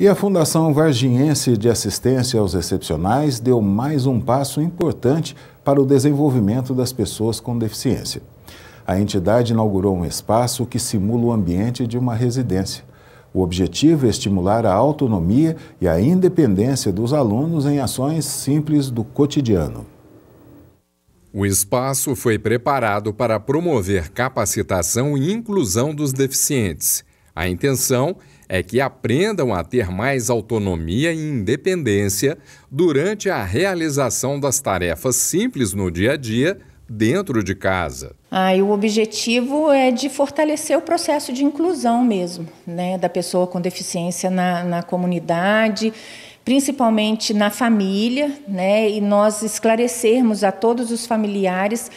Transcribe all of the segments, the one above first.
E a Fundação Varginhense de Assistência aos Excepcionais deu mais um passo importante para o desenvolvimento das pessoas com deficiência. A entidade inaugurou um espaço que simula o ambiente de uma residência. O objetivo é estimular a autonomia e a independência dos alunos em ações simples do cotidiano. O espaço foi preparado para promover capacitação e inclusão dos deficientes. A intenção é que aprendam a ter mais autonomia e independência durante a realização das tarefas simples no dia a dia dentro de casa. Ah, o objetivo é de fortalecer o processo de inclusão mesmo, né, da pessoa com deficiência na, na comunidade, principalmente na família, né, e nós esclarecermos a todos os familiares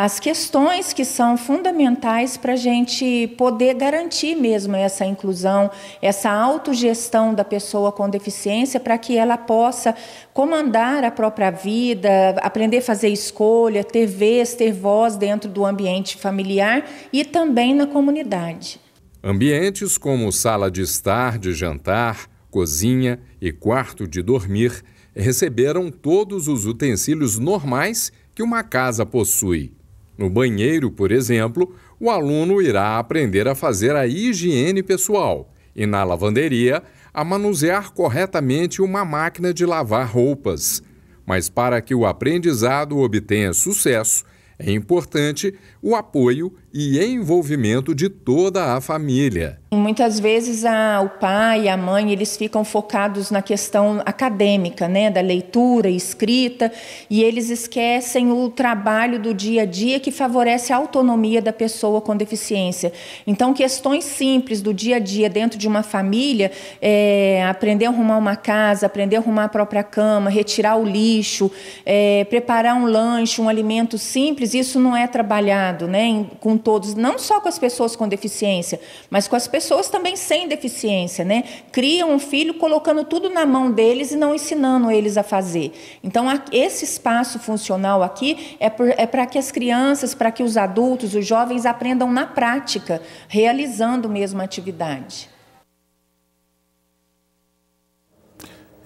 as questões que são fundamentais para a gente poder garantir mesmo essa inclusão, essa autogestão da pessoa com deficiência, para que ela possa comandar a própria vida, aprender a fazer escolha, ter vez, ter voz dentro do ambiente familiar e também na comunidade. Ambientes como sala de estar, de jantar, cozinha e quarto de dormir receberam todos os utensílios normais que uma casa possui. No banheiro, por exemplo, o aluno irá aprender a fazer a higiene pessoal e, na lavanderia, a manusear corretamente uma máquina de lavar roupas. Mas para que o aprendizado obtenha sucesso, é importante o apoio e envolvimento de toda a família. Muitas vezes a, o pai e a mãe eles ficam focados na questão acadêmica, né, da leitura, escrita, e eles esquecem o trabalho do dia a dia que favorece a autonomia da pessoa com deficiência. Então, questões simples do dia a dia dentro de uma família, é, aprender a arrumar uma casa, aprender a arrumar a própria cama, retirar o lixo, é, preparar um lanche, um alimento simples, isso não é trabalhado, né, com todos, não só com as pessoas com deficiência, mas com as pessoas também sem deficiência, né? Criam um filho colocando tudo na mão deles e não ensinando eles a fazer. Então, esse espaço funcional aqui é para é que as crianças, para que os adultos, os jovens aprendam na prática, realizando mesmo a atividade.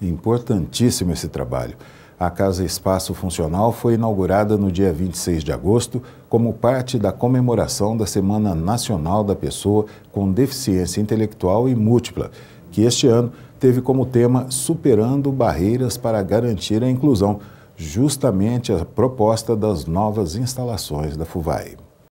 É importantíssimo esse trabalho. A Casa Espaço Funcional foi inaugurada no dia 26 de agosto como parte da comemoração da Semana Nacional da Pessoa com Deficiência Intelectual e Múltipla, que este ano teve como tema Superando Barreiras para Garantir a Inclusão, justamente a proposta das novas instalações da FUVAI.